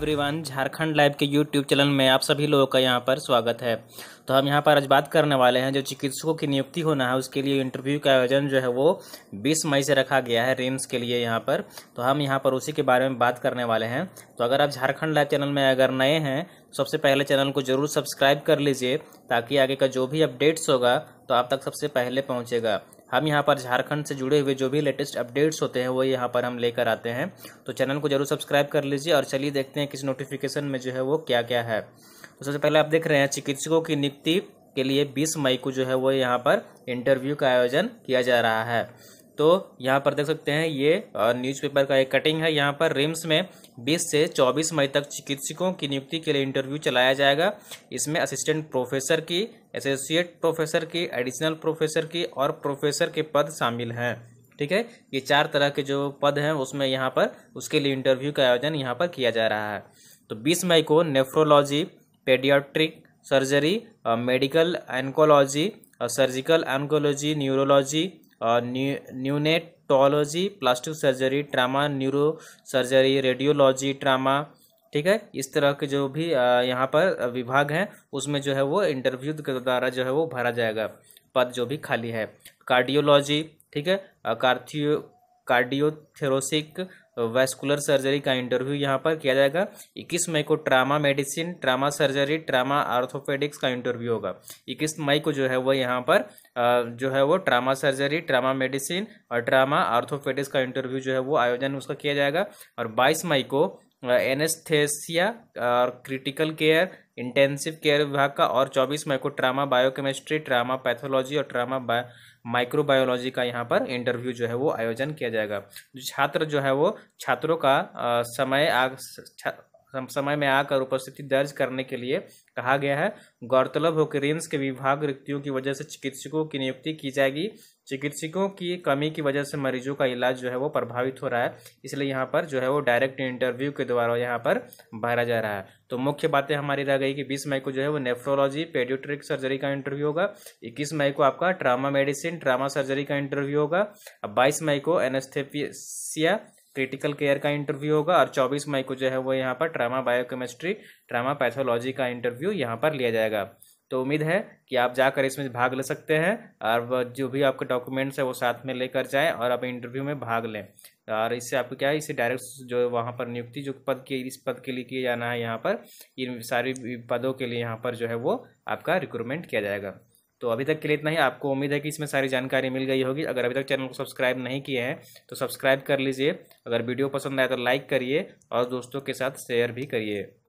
everyone Jharkhand live के YouTube channel में आप सभी लोगों का यहाँ पर स्वागत है तो हम यहाँ पर आज बात करने वाले हैं जो चिकित्सकों की नियुक्ति होना है उसके लिए इंटरव्यू का आयोजन जो है वो 20 मई से रखा गया है रिम्स के लिए यहाँ पर तो हम यहाँ पर उसी के बारे में बात करने वाले हैं तो अगर आप झारखंड लाइव चैनल में अगर नए हैं तो सबसे पहले चैनल को जरूर सब्सक्राइब कर लीजिए ताकि आगे का जो भी अपडेट्स होगा तो आप तक सबसे पहले पहुँचेगा हम यहाँ पर झारखंड से जुड़े हुए जो भी लेटेस्ट अपडेट्स होते हैं वो यहाँ पर हम लेकर आते हैं तो चैनल को जरूर सब्सक्राइब कर लीजिए और चलिए देखते हैं किस नोटिफिकेशन में जो है वो क्या क्या है तो सबसे पहले आप देख रहे हैं चिकित्सकों की नियुक्ति के लिए बीस मई को जो है वो यहाँ पर इंटरव्यू का आयोजन किया जा रहा है तो यहाँ पर देख सकते हैं ये न्यूज़पेपर का एक कटिंग है यहाँ पर रिम्स में 20 से 24 मई तक चिकित्सकों की नियुक्ति के लिए इंटरव्यू चलाया जाएगा इसमें असिस्टेंट प्रोफेसर की एसोसिएट प्रोफेसर की एडिशनल प्रोफेसर की और प्रोफेसर के पद शामिल हैं ठीक है ये चार तरह के जो पद हैं उसमें यहाँ पर उसके लिए इंटरव्यू का आयोजन यहाँ पर किया जा रहा है तो बीस मई को nephrology paediatric surgery medical oncology surgical oncology neurology neonatology plastic surgery trauma neuro surgery radiology trauma ठीक है इस तरह के जो भी यहाँ पर विभाग हैं उसमें जो है वो इंटरव्यू के द्वारा जो है वो भरा जाएगा पद जो भी खाली है कार्डियोलॉजी ठीक है कार्थियो कार्डियोथेरोसिक वेस्कुलर सर्जरी का इंटरव्यू यहाँ पर किया जाएगा इक्कीस मई को trauma medicine trauma surgery trauma orthopaedics का इंटरव्यू होगा इक्कीस मई को जो है वो यहाँ पर जो है वो ट्रामा सर्जरी ट्रामा मेडिसिन और ट्रामा आर्थोपेडिक्स का इंटरव्यू जो है वो आयोजन उसका किया जाएगा और बाईस मई को एनेस्थेसिया और क्रिटिकल केयर इंटेंसिव केयर विभाग का और चौबीस में को ट्रामा बायोकेमिस्ट्री ट्रामा पैथोलॉजी और ट्रामा माइक्रोबायोलॉजी का यहाँ पर इंटरव्यू जो है वो आयोजन किया जाएगा छात्र जो है वो छात्रों का समय आग समय में आकर उपस्थिति दर्ज करने के लिए कहा गया है गौरतलब हो कि रिम्स के विभाग रिक्तियों की वजह से चिकित्सकों की नियुक्ति की जाएगी चिकित्सकों की कमी की वजह से मरीजों का इलाज जो है वो प्रभावित हो रहा है इसलिए यहाँ पर जो है वो डायरेक्ट इंटरव्यू के द्वारा यहाँ पर भरा जा रहा है तो मुख्य बातें हमारी रह गई कि 20 मई को जो है वो नेफ्रोलॉजी पेडियोट्रिक सर्जरी का इंटरव्यू होगा 21 मई को आपका ट्रामा मेडिसिन ट्रामा सर्जरी का इंटरव्यू होगा बाईस मई को एनेस्थेपिया क्रिटिकल केयर का इंटरव्यू होगा और 24 मई को जो है वो यहाँ पर ट्रामा बायोकेमिस्ट्री ट्रामा पैथोलॉजी का इंटरव्यू यहाँ पर लिया जाएगा तो उम्मीद है कि आप जाकर इसमें भाग ले सकते हैं और जो भी आपके डॉक्यूमेंट्स है वो साथ में लेकर जाएं और आप इंटरव्यू में भाग लें और इससे आपको क्या है इससे डायरेक्ट जो वहाँ पर नियुक्ति जो पद की इस पद के लिए किया जाना है यहाँ पर इन सारी पदों के लिए यहाँ पर जो है वो आपका रिक्रूटमेंट किया जाएगा तो अभी तक के लिए इतना ही आपको उम्मीद है कि इसमें सारी जानकारी मिल गई होगी अगर अभी तक चैनल को सब्सक्राइब नहीं किए हैं तो सब्सक्राइब कर लीजिए अगर वीडियो पसंद आए तो लाइक करिए और दोस्तों के साथ शेयर भी करिए